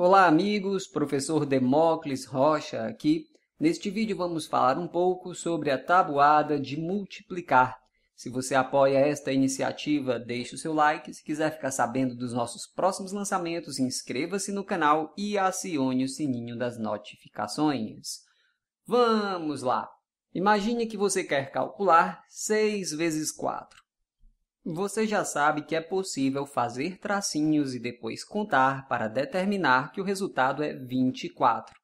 Olá, amigos. Professor Demócles Rocha aqui. Neste vídeo vamos falar um pouco sobre a tabuada de multiplicar. Se você apoia esta iniciativa, deixe o seu like. Se quiser ficar sabendo dos nossos próximos lançamentos, inscreva-se no canal e acione o sininho das notificações. Vamos lá! Imagine que você quer calcular 6 vezes 4. Você já sabe que é possível fazer tracinhos e depois contar para determinar que o resultado é 24.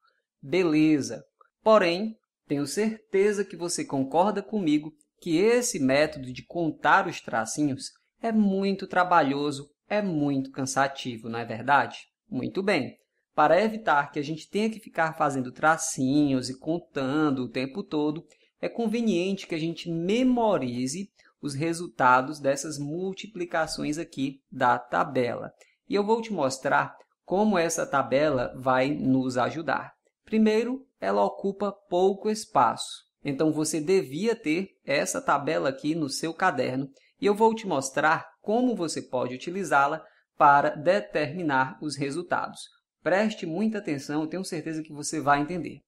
Beleza! Porém, tenho certeza que você concorda comigo que esse método de contar os tracinhos é muito trabalhoso, é muito cansativo, não é verdade? Muito bem! Para evitar que a gente tenha que ficar fazendo tracinhos e contando o tempo todo, é conveniente que a gente memorize os resultados dessas multiplicações aqui da tabela. E eu vou te mostrar como essa tabela vai nos ajudar. Primeiro, ela ocupa pouco espaço. Então, você devia ter essa tabela aqui no seu caderno e eu vou te mostrar como você pode utilizá-la para determinar os resultados. Preste muita atenção, eu tenho certeza que você vai entender.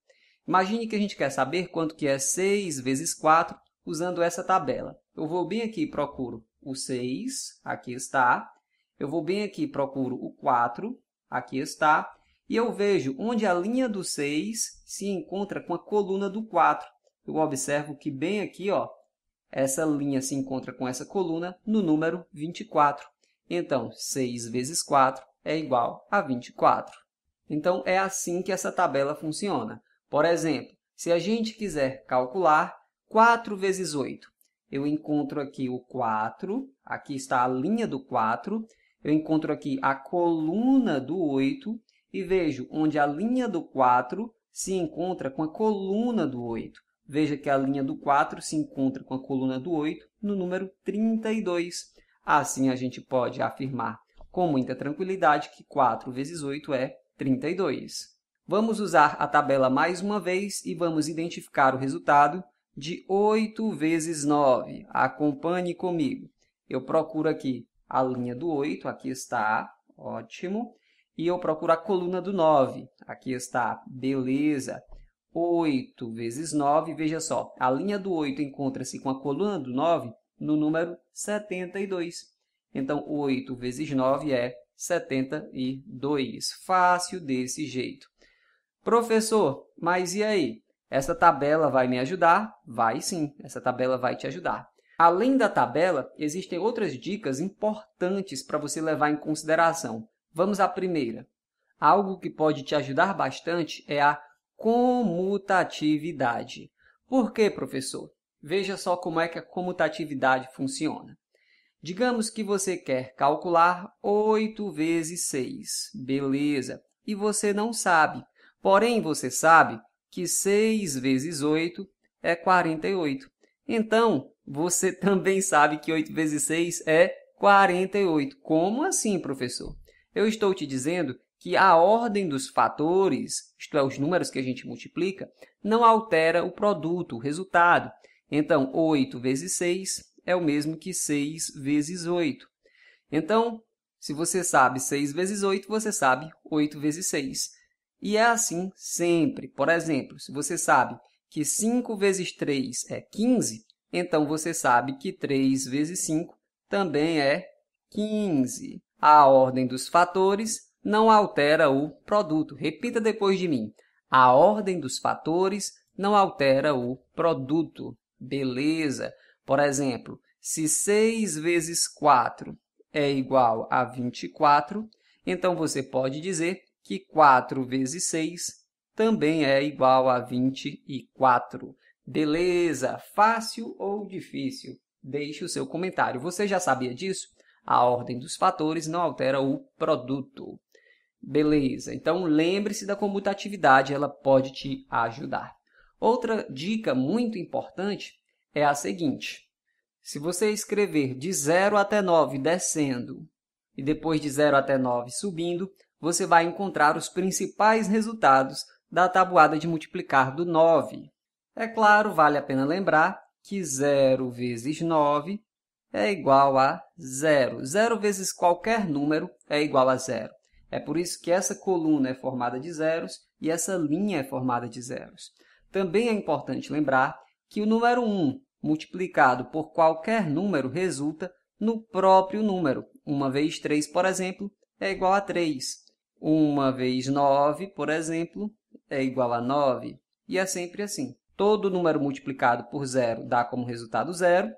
Imagine que a gente quer saber quanto que é 6 vezes 4 usando essa tabela. Eu vou bem aqui e procuro o 6, aqui está. Eu vou bem aqui e procuro o 4, aqui está. E eu vejo onde a linha do 6 se encontra com a coluna do 4. Eu observo que bem aqui, ó, essa linha se encontra com essa coluna no número 24. Então, 6 vezes 4 é igual a 24. Então, é assim que essa tabela funciona. Por exemplo, se a gente quiser calcular 4 vezes 8, eu encontro aqui o 4, aqui está a linha do 4, eu encontro aqui a coluna do 8 e vejo onde a linha do 4 se encontra com a coluna do 8. Veja que a linha do 4 se encontra com a coluna do 8 no número 32. Assim, a gente pode afirmar com muita tranquilidade que 4 vezes 8 é 32. Vamos usar a tabela mais uma vez e vamos identificar o resultado de 8 vezes 9. Acompanhe comigo. Eu procuro aqui a linha do 8, aqui está, ótimo. E eu procuro a coluna do 9, aqui está, beleza. 8 vezes 9, veja só, a linha do 8 encontra-se com a coluna do 9 no número 72. Então, 8 vezes 9 é 72. Fácil desse jeito. Professor, mas e aí? Essa tabela vai me ajudar? Vai sim, essa tabela vai te ajudar. Além da tabela, existem outras dicas importantes para você levar em consideração. Vamos à primeira. Algo que pode te ajudar bastante é a comutatividade. Por quê, professor? Veja só como é que a comutatividade funciona. Digamos que você quer calcular 8 vezes 6. Beleza. E você não sabe. Porém, você sabe que 6 vezes 8 é 48. Então, você também sabe que 8 vezes 6 é 48. Como assim, professor? Eu estou te dizendo que a ordem dos fatores, isto é, os números que a gente multiplica, não altera o produto, o resultado. Então, 8 vezes 6 é o mesmo que 6 vezes 8. Então, se você sabe 6 vezes 8, você sabe 8 vezes 6. E é assim sempre. Por exemplo, se você sabe que 5 vezes 3 é 15, então você sabe que 3 vezes 5 também é 15. A ordem dos fatores não altera o produto. Repita depois de mim. A ordem dos fatores não altera o produto. Beleza? Por exemplo, se 6 vezes 4 é igual a 24, então você pode dizer que 4 vezes 6 também é igual a 24. Beleza? Fácil ou difícil? Deixe o seu comentário. Você já sabia disso? A ordem dos fatores não altera o produto. Beleza, então lembre-se da comutatividade, ela pode te ajudar. Outra dica muito importante é a seguinte. Se você escrever de 0 até 9 descendo e depois de 0 até 9 subindo, você vai encontrar os principais resultados da tabuada de multiplicar do 9. É claro, vale a pena lembrar que 0 vezes 9 é igual a zero. Zero vezes qualquer número é igual a zero. É por isso que essa coluna é formada de zeros e essa linha é formada de zeros. Também é importante lembrar que o número 1 multiplicado por qualquer número resulta no próprio número. 1 vezes 3, por exemplo, é igual a 3. 1 vezes 9, por exemplo, é igual a 9. E é sempre assim. Todo número multiplicado por zero dá como resultado zero.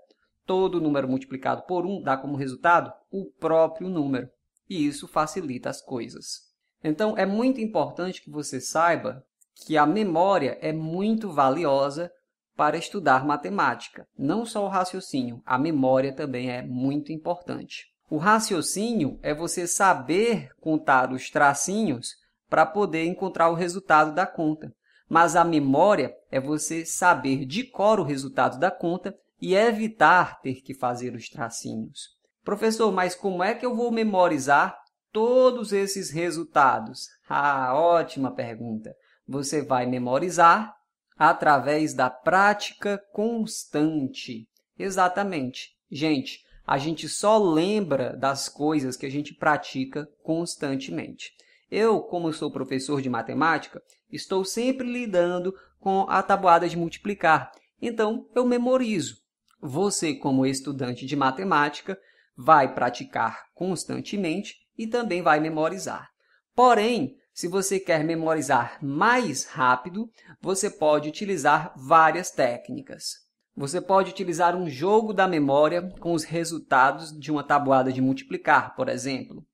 Todo número multiplicado por 1 um dá como resultado o próprio número. E isso facilita as coisas. Então, é muito importante que você saiba que a memória é muito valiosa para estudar matemática. Não só o raciocínio, a memória também é muito importante. O raciocínio é você saber contar os tracinhos para poder encontrar o resultado da conta. Mas a memória é você saber de cor o resultado da conta e evitar ter que fazer os tracinhos. Professor, mas como é que eu vou memorizar todos esses resultados? Ah, ótima pergunta. Você vai memorizar através da prática constante. Exatamente. Gente, a gente só lembra das coisas que a gente pratica constantemente. Eu, como sou professor de matemática, estou sempre lidando com a tabuada de multiplicar, então eu memorizo. Você, como estudante de matemática, vai praticar constantemente e também vai memorizar. Porém, se você quer memorizar mais rápido, você pode utilizar várias técnicas. Você pode utilizar um jogo da memória com os resultados de uma tabuada de multiplicar, por exemplo.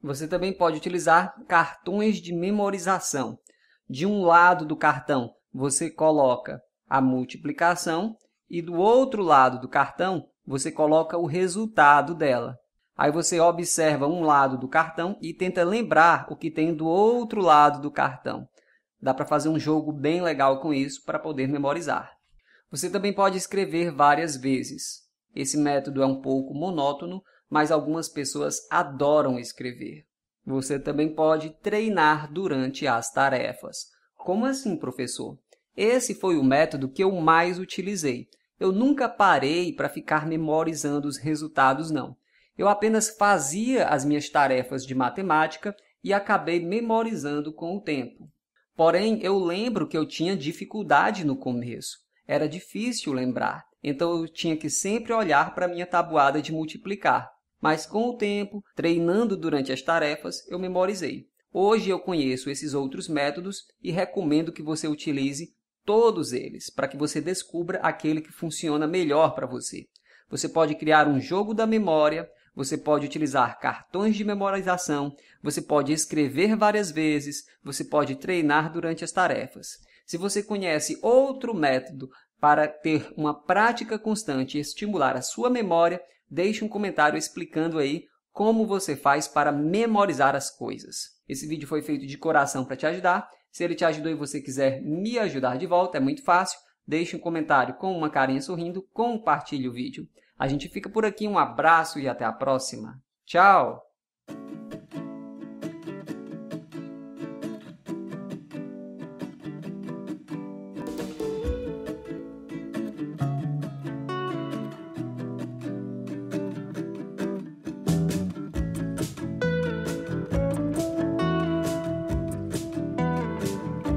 Você também pode utilizar cartões de memorização. De um lado do cartão, você coloca a multiplicação e do outro lado do cartão, você coloca o resultado dela. Aí você observa um lado do cartão e tenta lembrar o que tem do outro lado do cartão. Dá para fazer um jogo bem legal com isso para poder memorizar. Você também pode escrever várias vezes. Esse método é um pouco monótono, mas algumas pessoas adoram escrever. Você também pode treinar durante as tarefas. Como assim, professor? Esse foi o método que eu mais utilizei. Eu nunca parei para ficar memorizando os resultados, não. Eu apenas fazia as minhas tarefas de matemática e acabei memorizando com o tempo. Porém, eu lembro que eu tinha dificuldade no começo. Era difícil lembrar, então eu tinha que sempre olhar para minha tabuada de multiplicar. Mas com o tempo, treinando durante as tarefas, eu memorizei. Hoje eu conheço esses outros métodos e recomendo que você utilize todos eles para que você descubra aquele que funciona melhor para você. Você pode criar um jogo da memória, você pode utilizar cartões de memorização, você pode escrever várias vezes, você pode treinar durante as tarefas. Se você conhece outro método para ter uma prática constante e estimular a sua memória, deixe um comentário explicando aí como você faz para memorizar as coisas. Esse vídeo foi feito de coração para te ajudar. Se ele te ajudou e você quiser me ajudar de volta, é muito fácil. Deixe um comentário com uma carinha sorrindo, compartilhe o vídeo. A gente fica por aqui, um abraço e até a próxima. Tchau!